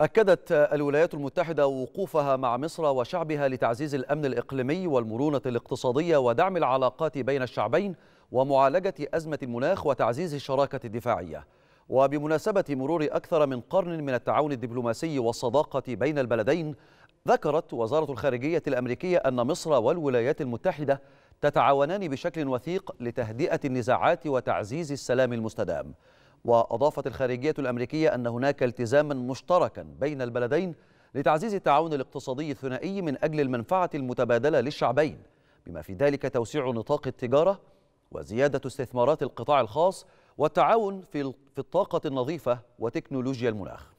أكدت الولايات المتحدة وقوفها مع مصر وشعبها لتعزيز الأمن الإقليمي والمرونة الاقتصادية ودعم العلاقات بين الشعبين ومعالجة أزمة المناخ وتعزيز الشراكة الدفاعية وبمناسبة مرور أكثر من قرن من التعاون الدبلوماسي والصداقة بين البلدين ذكرت وزارة الخارجية الأمريكية أن مصر والولايات المتحدة تتعاونان بشكل وثيق لتهدئة النزاعات وتعزيز السلام المستدام وأضافت الخارجية الأمريكية أن هناك التزاما مشتركا بين البلدين لتعزيز التعاون الاقتصادي الثنائي من أجل المنفعة المتبادلة للشعبين بما في ذلك توسيع نطاق التجارة وزيادة استثمارات القطاع الخاص والتعاون في الطاقة النظيفة وتكنولوجيا المناخ